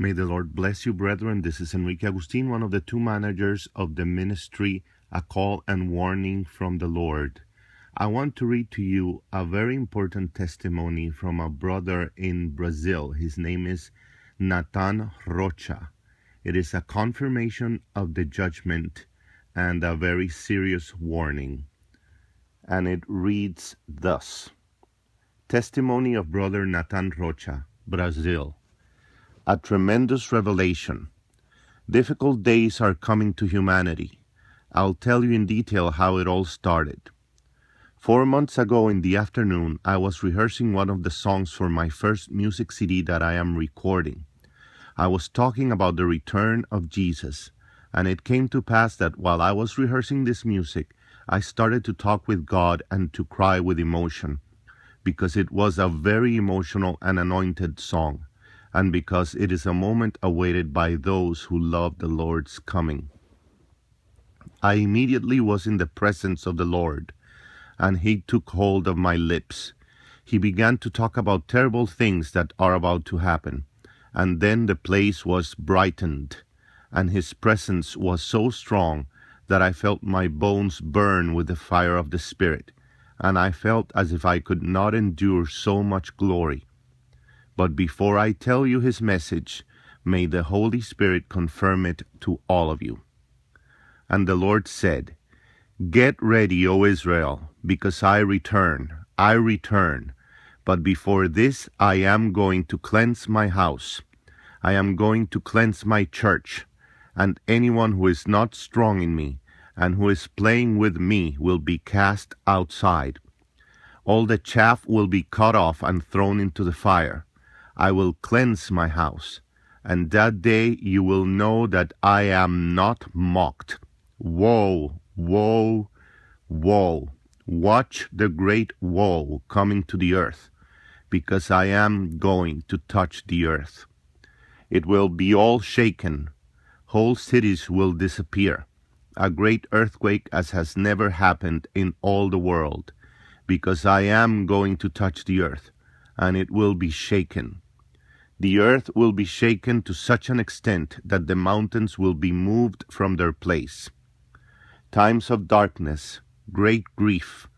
May the Lord bless you, brethren. This is Enrique Agustin, one of the two managers of the ministry, A Call and Warning from the Lord. I want to read to you a very important testimony from a brother in Brazil. His name is Nathan Rocha. It is a confirmation of the judgment and a very serious warning. And it reads thus Testimony of Brother Nathan Rocha, Brazil a tremendous revelation. Difficult days are coming to humanity. I'll tell you in detail how it all started. Four months ago in the afternoon, I was rehearsing one of the songs for my first music CD that I am recording. I was talking about the return of Jesus, and it came to pass that while I was rehearsing this music, I started to talk with God and to cry with emotion, because it was a very emotional and anointed song and because it is a moment awaited by those who love the Lord's coming. I immediately was in the presence of the Lord, and he took hold of my lips. He began to talk about terrible things that are about to happen, and then the place was brightened, and his presence was so strong that I felt my bones burn with the fire of the Spirit, and I felt as if I could not endure so much glory. But before I tell you his message, may the Holy Spirit confirm it to all of you. And the Lord said, Get ready, O Israel, because I return, I return. But before this, I am going to cleanse my house. I am going to cleanse my church. And anyone who is not strong in me and who is playing with me will be cast outside. All the chaff will be cut off and thrown into the fire. I will cleanse my house, and that day you will know that I am not mocked. Woe, woe, woe. Watch the great woe coming to the earth, because I am going to touch the earth. It will be all shaken. Whole cities will disappear. A great earthquake as has never happened in all the world, because I am going to touch the earth, and it will be shaken. The earth will be shaken to such an extent that the mountains will be moved from their place. Times of darkness, great grief,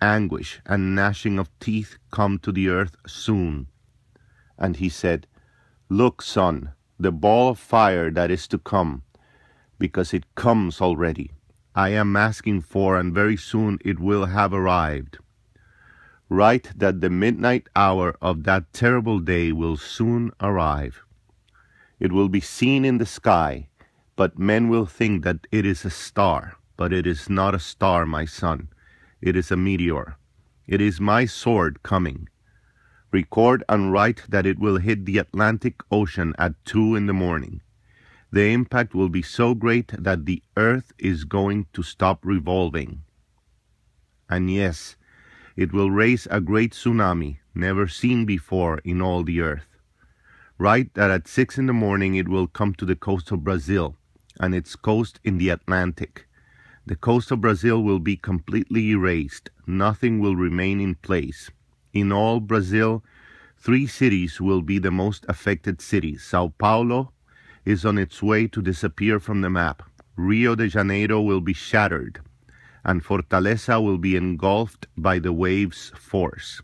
anguish, and gnashing of teeth come to the earth soon. And he said, Look, son, the ball of fire that is to come, because it comes already. I am asking for, and very soon it will have arrived. Write that the midnight hour of that terrible day will soon arrive. It will be seen in the sky, but men will think that it is a star. But it is not a star, my son. It is a meteor. It is my sword coming. Record and write that it will hit the Atlantic Ocean at two in the morning. The impact will be so great that the earth is going to stop revolving. And yes, it will raise a great tsunami, never seen before in all the earth. Write that at six in the morning it will come to the coast of Brazil and its coast in the Atlantic. The coast of Brazil will be completely erased. Nothing will remain in place. In all Brazil, three cities will be the most affected cities. Sao Paulo is on its way to disappear from the map. Rio de Janeiro will be shattered and Fortaleza will be engulfed by the wave's force.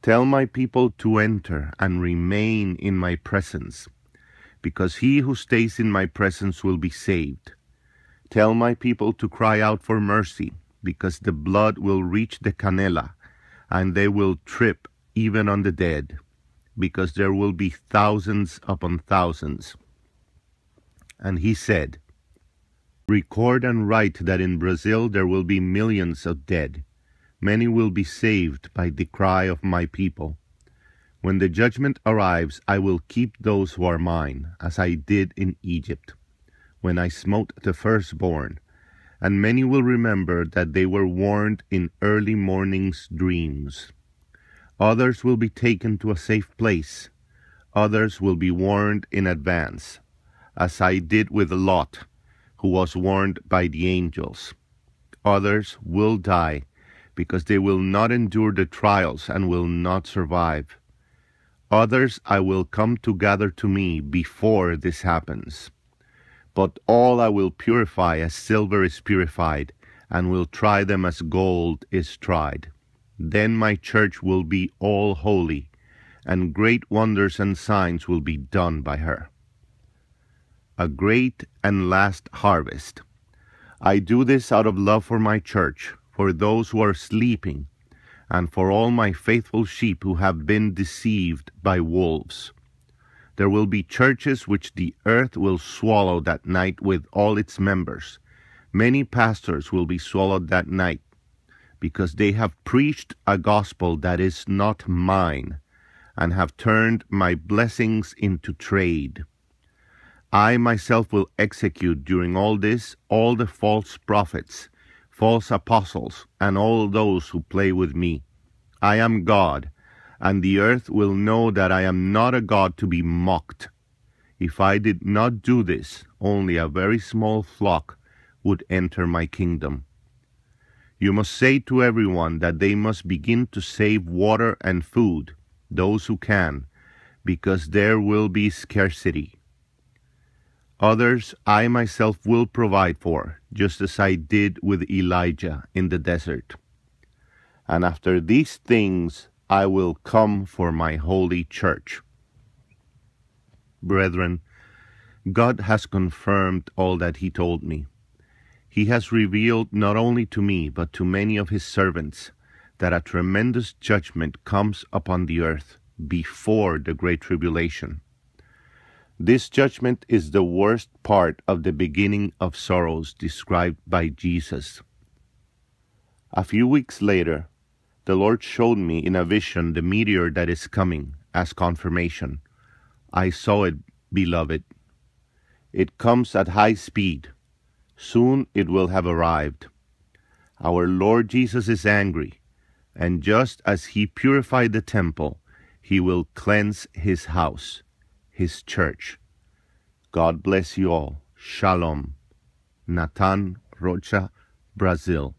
Tell my people to enter and remain in my presence, because he who stays in my presence will be saved. Tell my people to cry out for mercy, because the blood will reach the canela, and they will trip even on the dead, because there will be thousands upon thousands. And he said, Record and write that in Brazil there will be millions of dead. Many will be saved by the cry of my people. When the judgment arrives, I will keep those who are mine, as I did in Egypt, when I smote the firstborn. And many will remember that they were warned in early morning's dreams. Others will be taken to a safe place. Others will be warned in advance, as I did with Lot who was warned by the angels. Others will die because they will not endure the trials and will not survive. Others I will come to gather to me before this happens. But all I will purify as silver is purified, and will try them as gold is tried. Then my church will be all holy, and great wonders and signs will be done by her. A great and last harvest. I do this out of love for my church, for those who are sleeping, and for all my faithful sheep who have been deceived by wolves. There will be churches which the earth will swallow that night with all its members. Many pastors will be swallowed that night, because they have preached a gospel that is not mine, and have turned my blessings into trade. I myself will execute during all this all the false prophets, false apostles, and all those who play with me. I am God, and the earth will know that I am not a God to be mocked. If I did not do this, only a very small flock would enter my kingdom. You must say to everyone that they must begin to save water and food, those who can, because there will be scarcity. Others I myself will provide for, just as I did with Elijah in the desert. And after these things I will come for my holy church. Brethren, God has confirmed all that He told me. He has revealed not only to me, but to many of His servants, that a tremendous judgment comes upon the earth before the great tribulation this judgment is the worst part of the beginning of sorrows described by Jesus. A few weeks later, the Lord showed me in a vision the meteor that is coming as confirmation. I saw it, beloved. It comes at high speed. Soon it will have arrived. Our Lord Jesus is angry, and just as he purified the temple, he will cleanse his house his church. God bless you all. Shalom. Nathan Rocha, Brazil.